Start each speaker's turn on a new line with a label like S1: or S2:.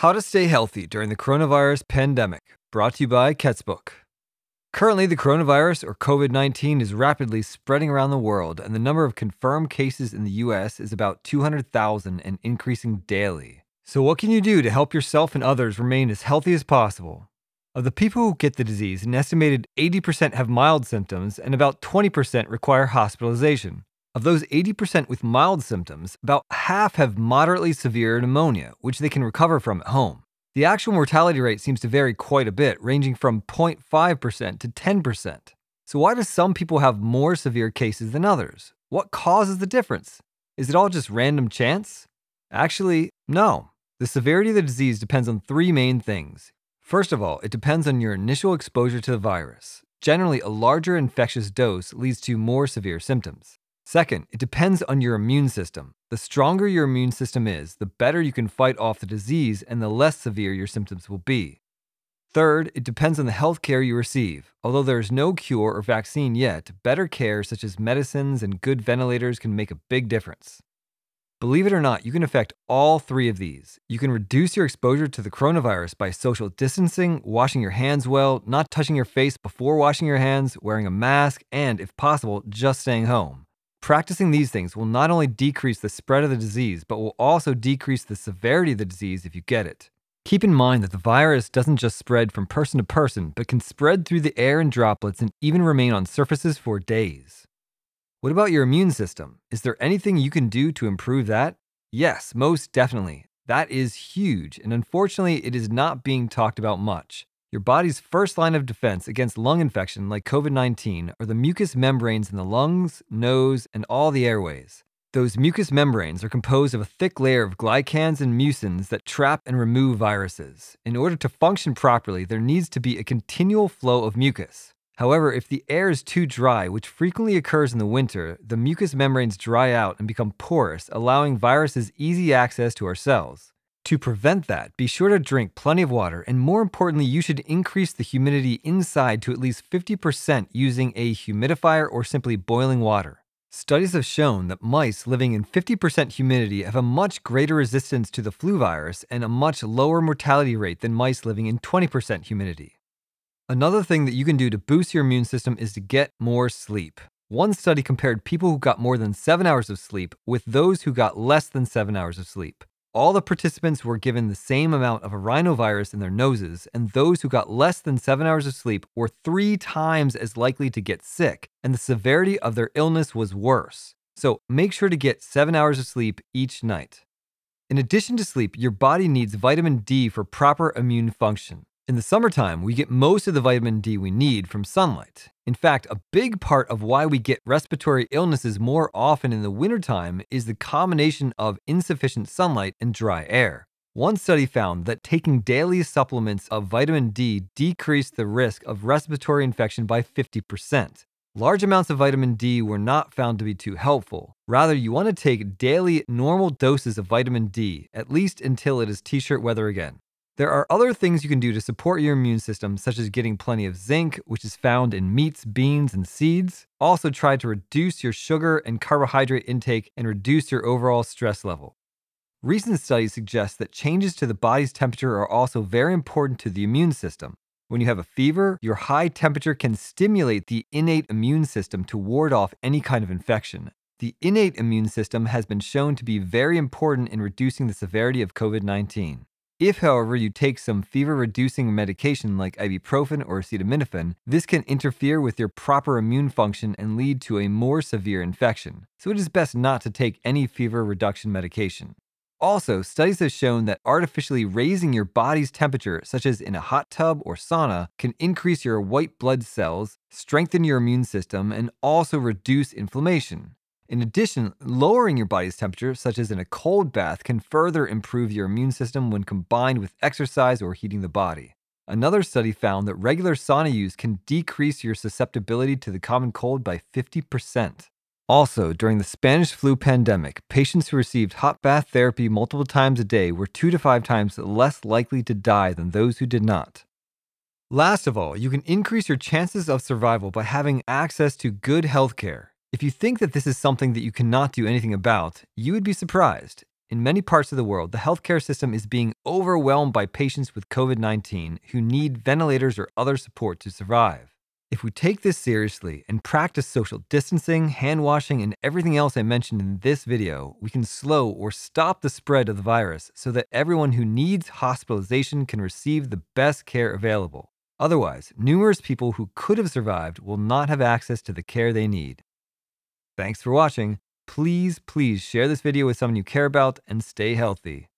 S1: How to Stay Healthy During the Coronavirus Pandemic, brought to you by Ketsbook. Currently, the coronavirus or COVID 19 is rapidly spreading around the world, and the number of confirmed cases in the US is about 200,000 and increasing daily. So, what can you do to help yourself and others remain as healthy as possible? Of the people who get the disease, an estimated 80% have mild symptoms and about 20% require hospitalization. Of those 80% with mild symptoms, about half have moderately severe pneumonia, which they can recover from at home. The actual mortality rate seems to vary quite a bit, ranging from 0.5% to 10%. So, why do some people have more severe cases than others? What causes the difference? Is it all just random chance? Actually, no. The severity of the disease depends on three main things. First of all, it depends on your initial exposure to the virus. Generally, a larger infectious dose leads to more severe symptoms. Second, it depends on your immune system. The stronger your immune system is, the better you can fight off the disease and the less severe your symptoms will be. Third, it depends on the health care you receive. Although there is no cure or vaccine yet, better care such as medicines and good ventilators can make a big difference. Believe it or not, you can affect all three of these. You can reduce your exposure to the coronavirus by social distancing, washing your hands well, not touching your face before washing your hands, wearing a mask, and, if possible, just staying home. Practicing these things will not only decrease the spread of the disease, but will also decrease the severity of the disease if you get it. Keep in mind that the virus doesn't just spread from person to person, but can spread through the air in droplets and even remain on surfaces for days. What about your immune system? Is there anything you can do to improve that? Yes, most definitely. That is huge, and unfortunately, it is not being talked about much. Your body's first line of defense against lung infection, like COVID 19, are the mucous membranes in the lungs, nose, and all the airways. Those mucous membranes are composed of a thick layer of glycans and mucins that trap and remove viruses. In order to function properly, there needs to be a continual flow of mucus. However, if the air is too dry, which frequently occurs in the winter, the mucous membranes dry out and become porous, allowing viruses easy access to our cells. To prevent that, be sure to drink plenty of water, and more importantly, you should increase the humidity inside to at least 50% using a humidifier or simply boiling water. Studies have shown that mice living in 50% humidity have a much greater resistance to the flu virus and a much lower mortality rate than mice living in 20% humidity. Another thing that you can do to boost your immune system is to get more sleep. One study compared people who got more than 7 hours of sleep with those who got less than 7 hours of sleep. All the participants were given the same amount of a rhinovirus in their noses, and those who got less than seven hours of sleep were three times as likely to get sick, and the severity of their illness was worse. So make sure to get seven hours of sleep each night. In addition to sleep, your body needs vitamin D for proper immune function. In the summertime, we get most of the vitamin D we need from sunlight. In fact, a big part of why we get respiratory illnesses more often in the wintertime is the combination of insufficient sunlight and dry air. One study found that taking daily supplements of vitamin D decreased the risk of respiratory infection by 50%. Large amounts of vitamin D were not found to be too helpful. Rather, you want to take daily normal doses of vitamin D, at least until it is t shirt weather again. There are other things you can do to support your immune system, such as getting plenty of zinc, which is found in meats, beans, and seeds. Also, try to reduce your sugar and carbohydrate intake and reduce your overall stress level. Recent studies suggest that changes to the body's temperature are also very important to the immune system. When you have a fever, your high temperature can stimulate the innate immune system to ward off any kind of infection. The innate immune system has been shown to be very important in reducing the severity of COVID 19. If, however, you take some fever reducing medication like ibuprofen or acetaminophen, this can interfere with your proper immune function and lead to a more severe infection, so it is best not to take any fever reduction medication. Also, studies have shown that artificially raising your body's temperature, such as in a hot tub or sauna, can increase your white blood cells, strengthen your immune system, and also reduce inflammation. In addition, lowering your body's temperature, such as in a cold bath, can further improve your immune system when combined with exercise or heating the body. Another study found that regular sauna use can decrease your susceptibility to the common cold by 50%. Also, during the Spanish flu pandemic, patients who received hot bath therapy multiple times a day were two to five times less likely to die than those who did not. Last of all, you can increase your chances of survival by having access to good healthcare. If you think that this is something that you cannot do anything about, you would be surprised. In many parts of the world, the healthcare system is being overwhelmed by patients with COVID 19 who need ventilators or other support to survive. If we take this seriously and practice social distancing, hand washing, and everything else I mentioned in this video, we can slow or stop the spread of the virus so that everyone who needs hospitalization can receive the best care available. Otherwise, numerous people who could have survived will not have access to the care they need. Thanks for watching. Please, please share this video with someone you care about and stay healthy.